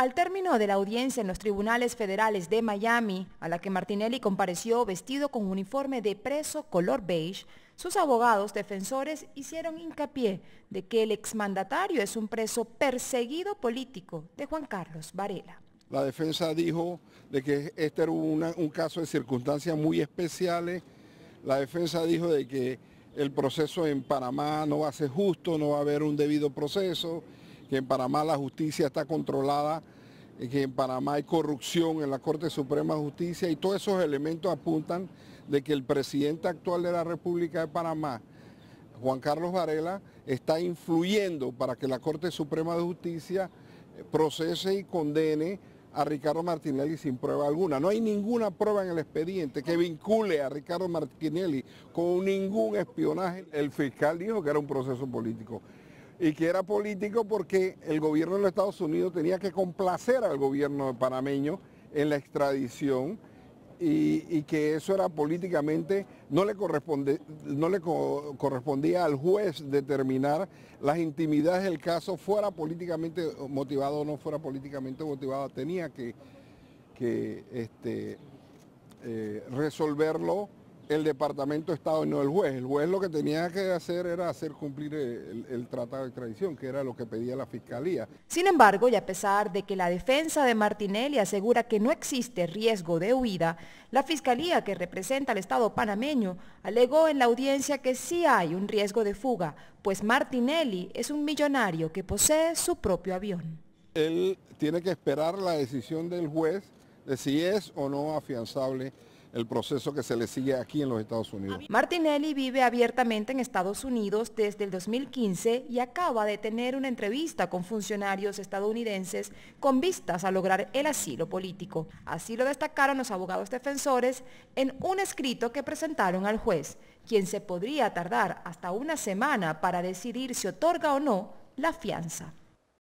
Al término de la audiencia en los tribunales federales de Miami, a la que Martinelli compareció vestido con uniforme de preso color beige, sus abogados defensores hicieron hincapié de que el exmandatario es un preso perseguido político de Juan Carlos Varela. La defensa dijo de que este era un caso de circunstancias muy especiales. La defensa dijo de que el proceso en Panamá no va a ser justo, no va a haber un debido proceso que en Panamá la justicia está controlada, que en Panamá hay corrupción en la Corte Suprema de Justicia y todos esos elementos apuntan de que el presidente actual de la República de Panamá, Juan Carlos Varela, está influyendo para que la Corte Suprema de Justicia eh, procese y condene a Ricardo Martinelli sin prueba alguna. No hay ninguna prueba en el expediente que vincule a Ricardo Martinelli con ningún espionaje. El fiscal dijo que era un proceso político y que era político porque el gobierno de los Estados Unidos tenía que complacer al gobierno panameño en la extradición y, que eso era políticamente, no le, no le correspondía al juez determinar las intimidades del caso, fuera políticamente motivado o no fuera políticamente motivado, tenía que, este, eh, resolverlo el Departamento de Estado y no el juez. El juez lo que tenía que hacer era hacer cumplir el, tratado de extradición, que era lo que pedía la Fiscalía. Sin embargo, y a pesar de que la defensa de Martinelli asegura que no existe riesgo de huida, la Fiscalía que representa al Estado panameño alegó en la audiencia que sí hay un riesgo de fuga, pues Martinelli es un millonario que posee su propio avión. Él tiene que esperar la decisión del juez de si es o no afianzable el proceso que se le sigue aquí en los Estados Unidos. Martinelli vive abiertamente en Estados Unidos desde el 2015 y acaba de tener una entrevista con funcionarios estadounidenses con vistas a lograr el asilo político. Así lo destacaron los abogados defensores en un escrito que presentaron al juez, quien se podría tardar hasta una semana para decidir si otorga o no la fianza.